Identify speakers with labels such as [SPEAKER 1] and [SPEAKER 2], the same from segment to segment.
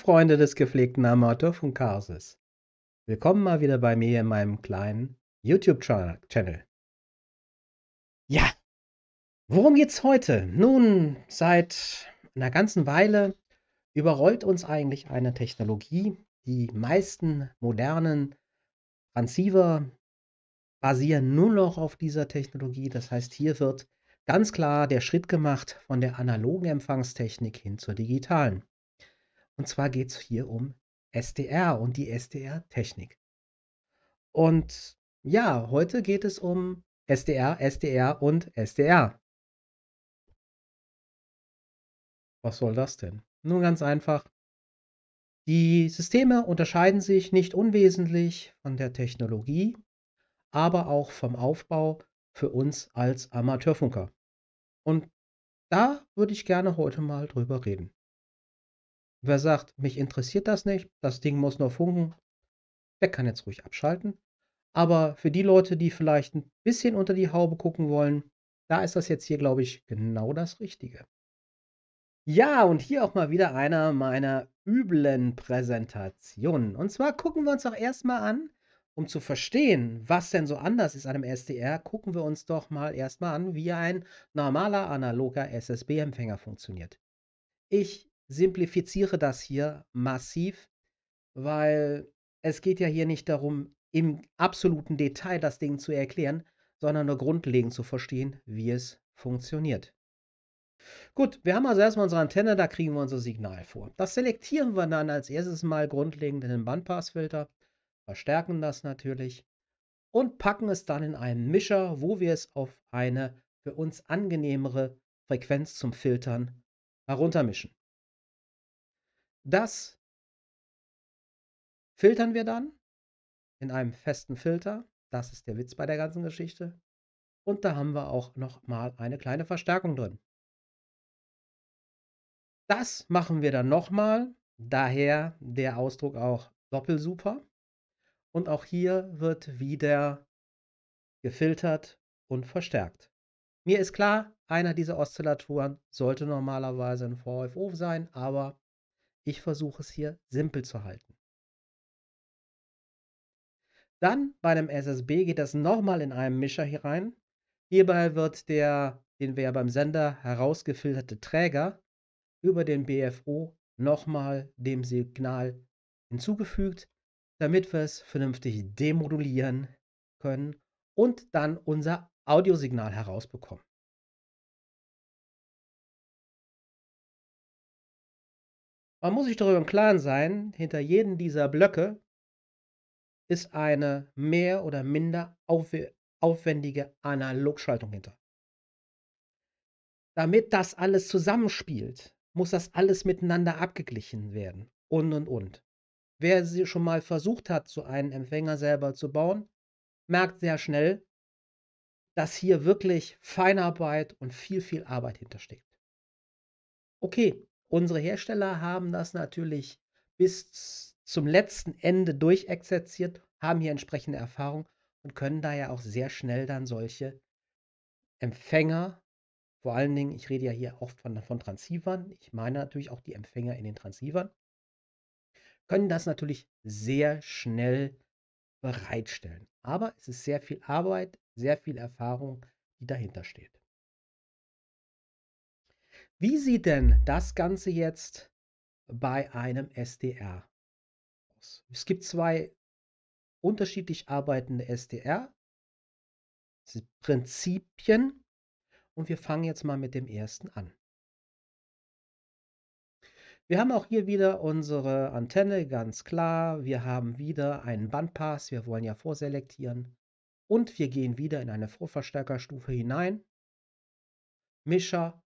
[SPEAKER 1] Freunde des gepflegten Amateur von Karsis. Willkommen mal wieder bei mir in meinem kleinen YouTube-Channel. Ja, worum geht's heute? Nun, seit einer ganzen Weile überrollt uns eigentlich eine Technologie. Die meisten modernen Transceiver basieren nur noch auf dieser Technologie. Das heißt, hier wird ganz klar der Schritt gemacht von der analogen Empfangstechnik hin zur digitalen. Und zwar geht es hier um SDR und die SDR-Technik. Und ja, heute geht es um SDR, SDR
[SPEAKER 2] und SDR. Was soll das
[SPEAKER 1] denn? Nun ganz einfach. Die Systeme unterscheiden sich nicht unwesentlich von der Technologie, aber auch vom Aufbau für uns als Amateurfunker. Und da würde ich gerne heute mal drüber reden. Wer sagt, mich interessiert das nicht, das Ding muss nur funken, der kann jetzt ruhig abschalten. Aber für die Leute, die vielleicht ein bisschen unter die Haube gucken wollen, da ist das jetzt hier, glaube ich, genau das Richtige. Ja, und hier auch mal wieder einer meiner üblen Präsentationen. Und zwar gucken wir uns doch erstmal an, um zu verstehen, was denn so anders ist an einem SDR, gucken wir uns doch mal erstmal an, wie ein normaler analoger SSB-Empfänger funktioniert. Ich simplifiziere das hier massiv, weil es geht ja hier nicht darum, im absoluten Detail das Ding zu erklären, sondern nur grundlegend zu verstehen, wie es funktioniert. Gut, wir haben also erstmal unsere Antenne, da kriegen wir unser Signal vor. Das selektieren wir dann als erstes mal grundlegend in den Bandpassfilter, verstärken das natürlich und packen es dann in einen Mischer, wo wir es auf eine für uns angenehmere Frequenz zum Filtern heruntermischen. Das filtern wir dann in einem festen Filter. Das ist der Witz bei der ganzen Geschichte. Und da haben wir auch nochmal eine kleine Verstärkung drin. Das machen wir dann nochmal. Daher der Ausdruck auch Doppelsuper. Und auch hier wird wieder gefiltert und verstärkt. Mir ist klar, einer dieser Oszillatoren sollte normalerweise ein VFO sein, aber ich versuche es hier simpel zu halten. Dann bei einem SSB geht das nochmal in einen Mischer hier rein. Hierbei wird der, den wir ja beim Sender herausgefilterte Träger über den BFO nochmal dem Signal hinzugefügt, damit wir es vernünftig demodulieren können und dann unser Audiosignal
[SPEAKER 2] herausbekommen.
[SPEAKER 1] Man muss sich darüber im Klaren sein, hinter jedem dieser Blöcke ist eine mehr oder minder aufwendige Analogschaltung hinter. Damit das alles zusammenspielt, muss das alles miteinander abgeglichen werden. Und, und, und. Wer sie schon mal versucht hat, so einen Empfänger selber zu bauen, merkt sehr schnell, dass hier wirklich Feinarbeit und viel, viel Arbeit hintersteckt. Okay, Unsere Hersteller haben das natürlich bis zum letzten Ende durchexerziert, haben hier entsprechende Erfahrung und können da ja auch sehr schnell dann solche Empfänger, vor allen Dingen, ich rede ja hier oft von, von Transceivern, ich meine natürlich auch die Empfänger in den Transceivern, können das natürlich sehr schnell bereitstellen. Aber es ist sehr viel Arbeit, sehr viel Erfahrung, die dahinter steht. Wie sieht denn das Ganze jetzt bei einem SDR aus? Es gibt zwei unterschiedlich arbeitende SDR, Prinzipien, und wir fangen jetzt mal mit dem ersten an. Wir haben auch hier wieder unsere Antenne, ganz klar. Wir haben wieder einen Bandpass, wir wollen ja vorselektieren. Und wir gehen wieder in eine Vorverstärkerstufe hinein. Mischer,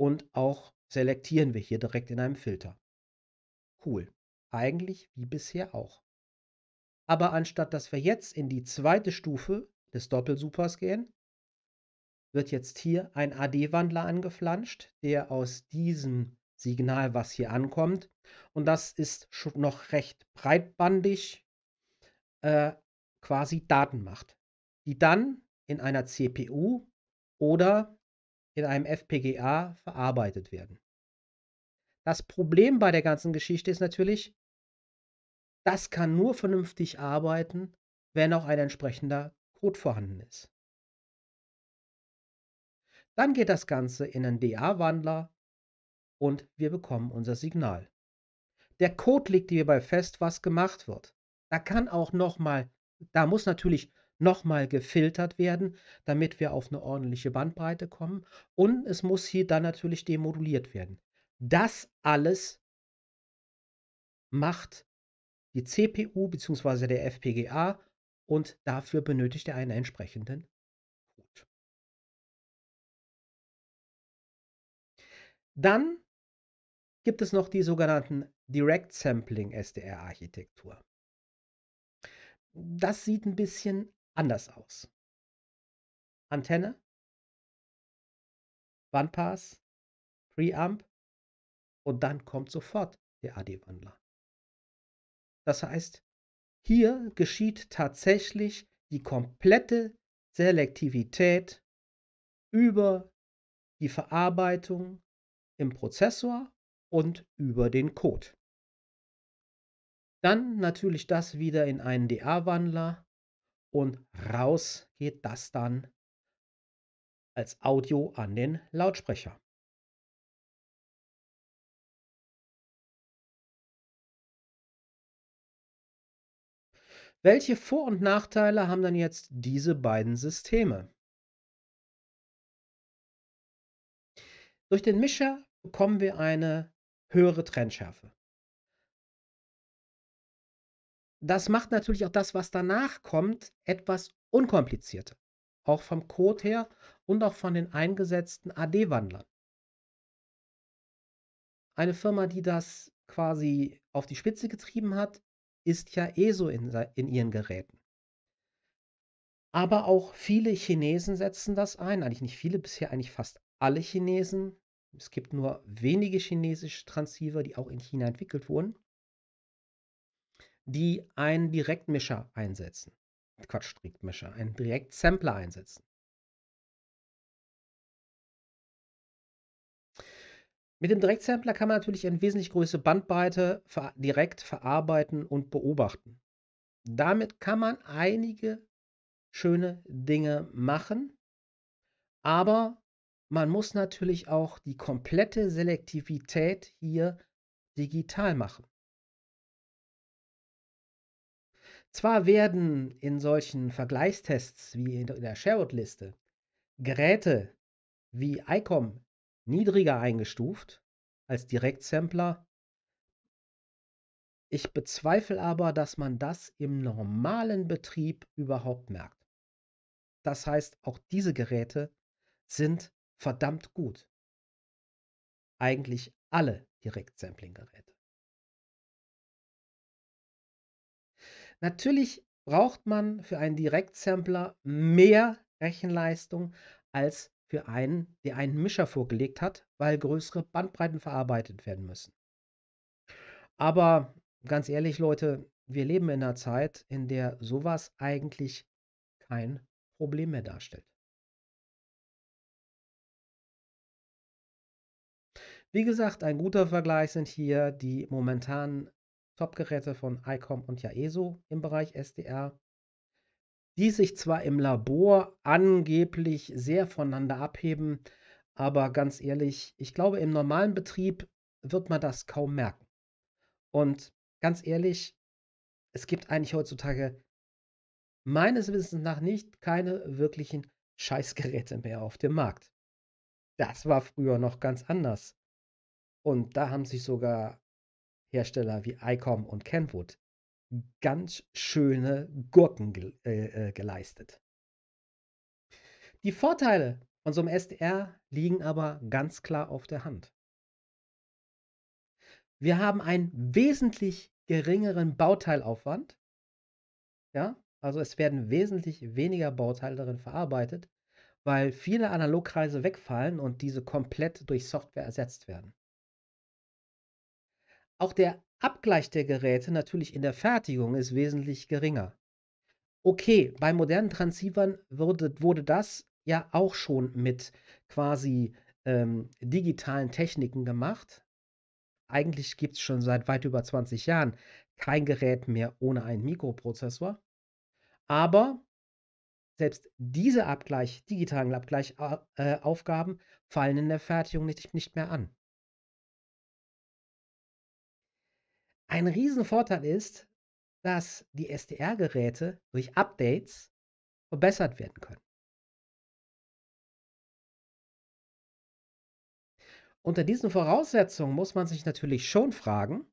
[SPEAKER 1] und auch selektieren wir hier direkt in einem Filter. Cool. Eigentlich wie bisher auch. Aber anstatt dass wir jetzt in die zweite Stufe des Doppelsupers gehen, wird jetzt hier ein AD-Wandler angeflanscht, der aus diesem Signal, was hier ankommt, und das ist noch recht breitbandig, äh, quasi Daten macht, die dann in einer CPU oder in einem FPGA verarbeitet werden. Das Problem bei der ganzen Geschichte ist natürlich, das kann nur vernünftig arbeiten, wenn auch ein entsprechender Code vorhanden ist. Dann geht das Ganze in einen DA-Wandler und wir bekommen unser Signal. Der Code liegt hierbei fest, was gemacht wird. Da kann auch nochmal, da muss natürlich nochmal gefiltert werden, damit wir auf eine ordentliche Bandbreite kommen. Und es muss hier dann natürlich demoduliert werden. Das alles macht die CPU bzw. der FPGA und dafür benötigt er einen entsprechenden Code. Dann gibt es noch die sogenannten Direct Sampling SDR-Architektur. Das sieht ein bisschen anders aus. Antenne,
[SPEAKER 2] OnePass, Preamp
[SPEAKER 1] und dann kommt sofort der AD-Wandler. Das heißt, hier geschieht tatsächlich die komplette Selektivität über die Verarbeitung im Prozessor und über den Code. Dann natürlich das wieder in einen DA-Wandler und raus geht das dann als Audio an den Lautsprecher. Welche Vor- und Nachteile haben dann jetzt diese beiden Systeme? Durch den Mischer bekommen wir eine höhere Trennschärfe das macht natürlich auch das, was danach kommt, etwas unkomplizierter. Auch vom Code her und auch von den eingesetzten AD-Wandlern. Eine Firma, die das quasi auf die Spitze getrieben hat, ist ja ESO eh in, in ihren Geräten. Aber auch viele Chinesen setzen das ein. Eigentlich nicht viele, bisher eigentlich fast alle Chinesen. Es gibt nur wenige chinesische Transceiver, die auch in China entwickelt wurden die einen Direktmischer einsetzen. Quatsch, Direktmischer, einen Direktsampler einsetzen. Mit dem Direktsampler kann man natürlich eine wesentlich größere Bandbreite ver direkt verarbeiten und beobachten. Damit kann man einige schöne Dinge machen, aber man muss natürlich auch die komplette Selektivität hier digital machen. Zwar werden in solchen Vergleichstests wie in der Sherwood-Liste Geräte wie ICOM niedriger eingestuft als Direktsampler. Ich bezweifle aber, dass man das im normalen Betrieb überhaupt merkt. Das heißt, auch diese Geräte sind verdammt gut. Eigentlich alle
[SPEAKER 2] Direktsampling-Geräte.
[SPEAKER 1] Natürlich braucht man für einen Direktsampler mehr Rechenleistung als für einen, der einen Mischer vorgelegt hat, weil größere Bandbreiten verarbeitet werden müssen. Aber ganz ehrlich, Leute, wir leben in einer Zeit, in der sowas eigentlich kein Problem mehr darstellt. Wie gesagt, ein guter Vergleich sind hier die momentanen Top-Geräte von ICOM und Yaesu im Bereich SDR, die sich zwar im Labor angeblich sehr voneinander abheben, aber ganz ehrlich, ich glaube, im normalen Betrieb wird man das kaum merken. Und ganz ehrlich, es gibt eigentlich heutzutage meines Wissens nach nicht keine wirklichen Scheißgeräte mehr auf dem Markt. Das war früher noch ganz anders. Und da haben sich sogar Hersteller wie ICOM und Kenwood ganz schöne Gurken ge äh, äh, geleistet. Die Vorteile von so einem SDR liegen aber ganz klar auf der Hand. Wir haben einen wesentlich geringeren Bauteilaufwand. Ja, also es werden wesentlich weniger Bauteile darin verarbeitet, weil viele Analogkreise wegfallen und diese komplett durch Software ersetzt werden. Auch der Abgleich der Geräte natürlich in der Fertigung ist wesentlich geringer. Okay, bei modernen Transceivern wurde, wurde das ja auch schon mit quasi ähm, digitalen Techniken gemacht. Eigentlich gibt es schon seit weit über 20 Jahren kein Gerät mehr ohne einen Mikroprozessor. Aber selbst diese Abgleich, digitalen Abgleichaufgaben äh, fallen in der Fertigung nicht, nicht mehr an. Ein Riesenvorteil ist, dass die
[SPEAKER 2] SDR-Geräte durch Updates verbessert werden können.
[SPEAKER 1] Unter diesen Voraussetzungen muss man sich natürlich schon fragen,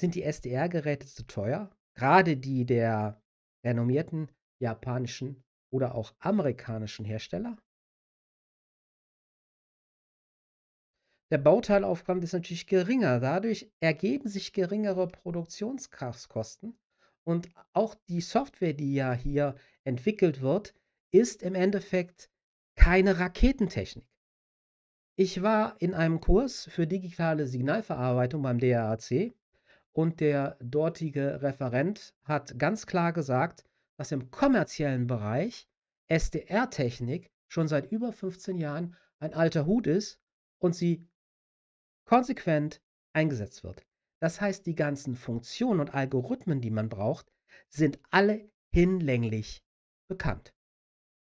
[SPEAKER 1] sind die SDR-Geräte zu teuer? Gerade die der renommierten japanischen oder auch amerikanischen Hersteller? der Bauteilaufwand ist natürlich geringer. Dadurch ergeben sich geringere Produktionskosten. Und auch die Software, die ja hier entwickelt wird, ist im Endeffekt keine Raketentechnik. Ich war in einem Kurs für digitale Signalverarbeitung beim DRAC und der dortige Referent hat ganz klar gesagt, dass im kommerziellen Bereich SDR-Technik schon seit über 15 Jahren ein alter Hut ist und sie konsequent eingesetzt wird. Das heißt, die ganzen Funktionen und Algorithmen, die man braucht, sind alle hinlänglich bekannt.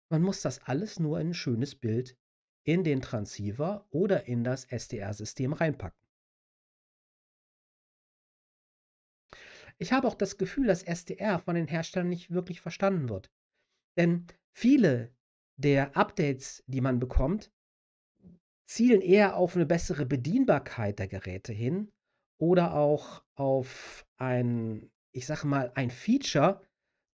[SPEAKER 1] Man muss das alles nur in ein schönes Bild in den Transceiver oder in das SDR-System reinpacken. Ich habe auch das Gefühl, dass SDR von den Herstellern nicht wirklich verstanden wird. Denn viele der Updates, die man bekommt, zielen eher auf eine bessere Bedienbarkeit der Geräte hin oder auch auf ein, ich sag mal, ein Feature,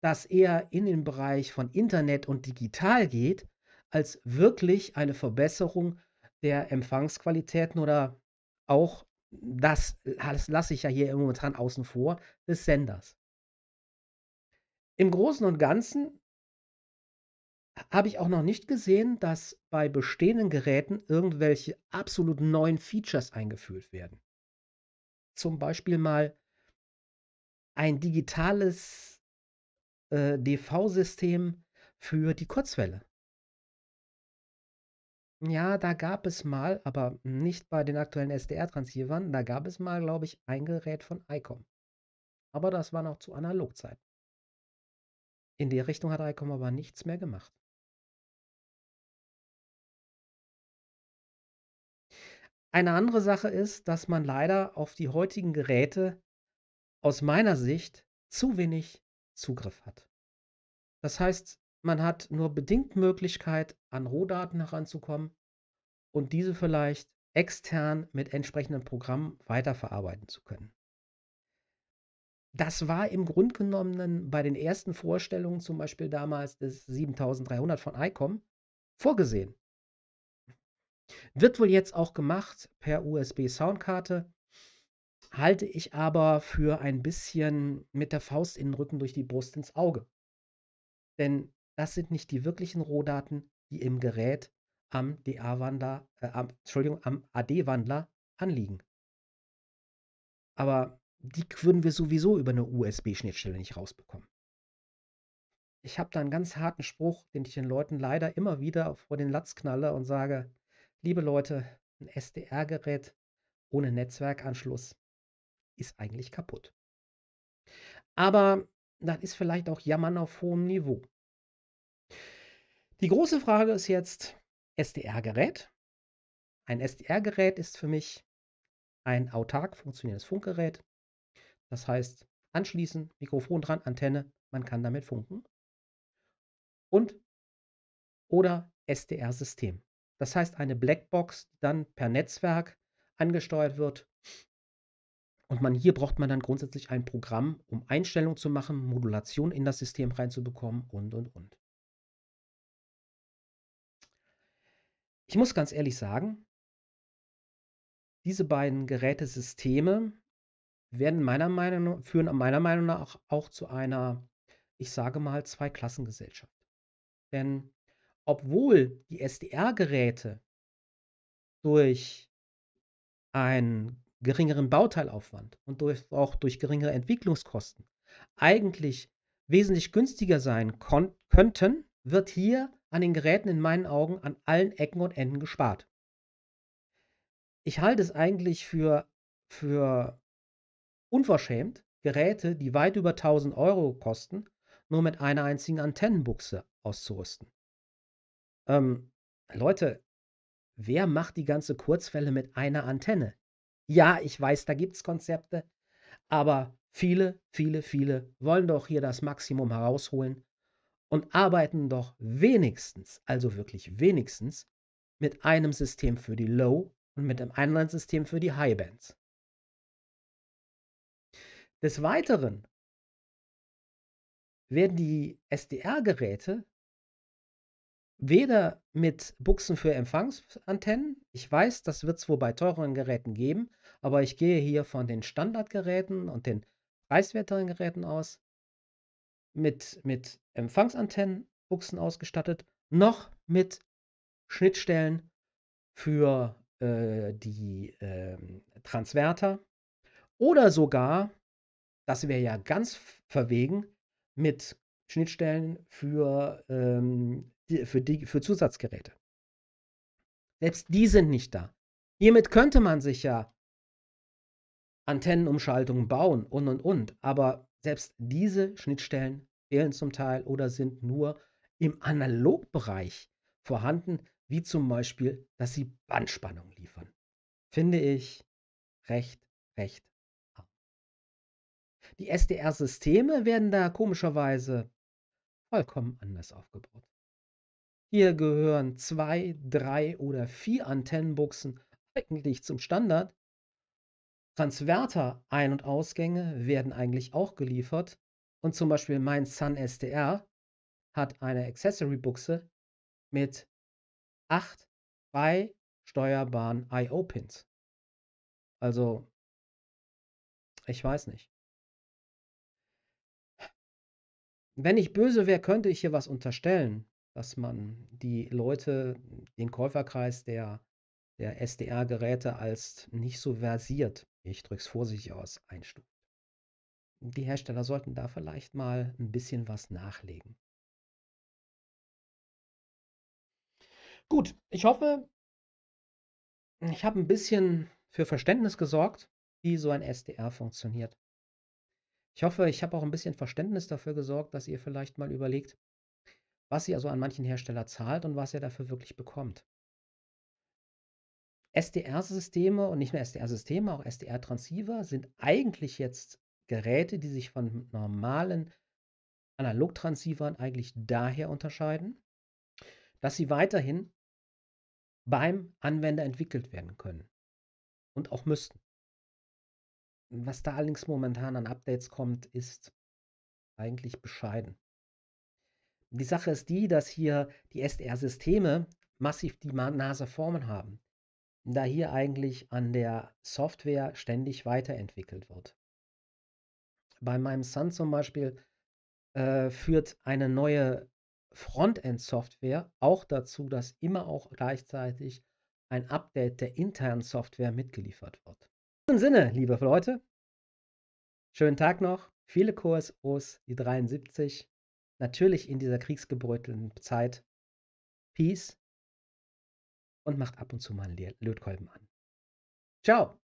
[SPEAKER 1] das eher in den Bereich von Internet und digital geht, als wirklich eine Verbesserung der Empfangsqualitäten oder auch das, das lasse ich ja hier momentan außen vor, des Senders. Im Großen und Ganzen habe ich auch noch nicht gesehen, dass bei bestehenden Geräten irgendwelche absolut neuen Features eingeführt werden. Zum Beispiel mal ein digitales, äh, DV-System für die Kurzwelle. Ja, da gab es mal, aber nicht bei den aktuellen SDR-Transceivern, da gab es mal, glaube ich, ein Gerät von ICOM. Aber das war noch zu Analogzeiten. In der Richtung hat ICOM aber nichts mehr gemacht. Eine andere Sache ist, dass man leider auf die heutigen Geräte aus meiner Sicht zu wenig Zugriff hat. Das heißt, man hat nur bedingt Möglichkeit, an Rohdaten heranzukommen und diese vielleicht extern mit entsprechenden Programmen weiterverarbeiten zu können. Das war im Grunde genommen bei den ersten Vorstellungen, zum Beispiel damals des 7300 von ICOM, vorgesehen. Wird wohl jetzt auch gemacht per USB-Soundkarte. Halte ich aber für ein bisschen mit der Faust in den Rücken durch die Brust ins Auge. Denn das sind nicht die wirklichen Rohdaten, die im Gerät am DA-Wandler, äh, am, Entschuldigung, am AD-Wandler anliegen. Aber die würden wir sowieso über eine USB-Schnittstelle nicht rausbekommen. Ich habe da einen ganz harten Spruch, den ich den Leuten leider immer wieder vor den Latz knalle und sage, Liebe Leute, ein SDR-Gerät ohne Netzwerkanschluss ist eigentlich kaputt. Aber das ist vielleicht auch Jammern auf hohem Niveau. Die große Frage ist jetzt SDR-Gerät. Ein SDR-Gerät ist für mich ein autark funktionierendes Funkgerät. Das heißt, anschließen, Mikrofon dran, Antenne, man kann damit funken. Und oder SDR-System. Das heißt, eine Blackbox, die dann per Netzwerk angesteuert wird. Und man, hier braucht man dann grundsätzlich ein Programm, um Einstellungen zu machen, Modulation in das System reinzubekommen und, und, und. Ich muss ganz ehrlich sagen, diese beiden Gerätesysteme werden meiner Meinung, führen meiner Meinung nach auch zu einer, ich sage mal, Zweiklassengesellschaft. Denn obwohl die SDR-Geräte durch einen geringeren Bauteilaufwand und durch, auch durch geringere Entwicklungskosten eigentlich wesentlich günstiger sein könnten, wird hier an den Geräten in meinen Augen an allen Ecken und Enden gespart. Ich halte es eigentlich für, für unverschämt, Geräte, die weit über 1000 Euro kosten, nur mit einer einzigen Antennenbuchse auszurüsten. Ähm, Leute, wer macht die ganze Kurzwelle mit einer Antenne? Ja, ich weiß, da gibt es Konzepte, aber viele, viele, viele wollen doch hier das Maximum herausholen und arbeiten doch wenigstens, also wirklich wenigstens, mit einem System für die Low und mit einem anderen System für die High Bands. Des Weiteren werden die SDR-Geräte weder mit Buchsen für Empfangsantennen. Ich weiß, das wird es wohl bei teureren Geräten geben, aber ich gehe hier von den Standardgeräten und den preiswerteren Geräten aus. Mit, mit Empfangsantennen, Buchsen ausgestattet, noch mit Schnittstellen für äh, die äh, Transverter oder sogar, das wäre ja ganz verwegen, mit Schnittstellen für ähm, für, die, für Zusatzgeräte. Selbst die sind nicht da. Hiermit könnte man sich ja Antennenumschaltungen bauen und und und, aber selbst diese Schnittstellen fehlen zum Teil oder sind nur im Analogbereich vorhanden, wie zum Beispiel, dass sie Bandspannung liefern. Finde ich recht, recht arm. Die SDR-Systeme werden da komischerweise vollkommen anders aufgebaut. Hier gehören zwei, drei oder vier Antennenbuchsen eigentlich zum Standard. Transverter Ein- und Ausgänge werden eigentlich auch geliefert. Und zum Beispiel mein Sun SDR hat eine Accessory-Buchse mit acht bei steuerbaren IO-Pins. Also, ich weiß nicht. Wenn ich böse wäre, könnte ich hier was unterstellen dass man die Leute, den Käuferkreis der, der SDR-Geräte als nicht so versiert, ich drücke es vorsichtig aus, einstuft. Die Hersteller sollten da vielleicht mal ein bisschen was nachlegen. Gut, ich hoffe, ich habe ein bisschen für Verständnis gesorgt, wie so ein SDR funktioniert. Ich hoffe, ich habe auch ein bisschen Verständnis dafür gesorgt, dass ihr vielleicht mal überlegt, was sie also an manchen Hersteller zahlt und was er dafür wirklich bekommt. SDR-Systeme und nicht nur SDR-Systeme, auch SDR-Transceiver sind eigentlich jetzt Geräte, die sich von normalen Analog-Transceivern eigentlich daher unterscheiden, dass sie weiterhin beim Anwender entwickelt werden können und auch müssten. Was da allerdings momentan an Updates kommt, ist eigentlich bescheiden die Sache ist die, dass hier die SDR-Systeme massiv die Nase formen haben, da hier eigentlich an der Software ständig weiterentwickelt wird. Bei meinem Sun zum Beispiel äh, führt eine neue Frontend-Software auch dazu, dass immer auch gleichzeitig ein Update der internen Software mitgeliefert wird. In diesem Sinne, liebe Leute, schönen Tag noch, viele QSOs, die 73 natürlich in dieser kriegsgebeutelten Zeit Peace
[SPEAKER 2] und macht ab und zu mal einen Lötkolben an. Ciao!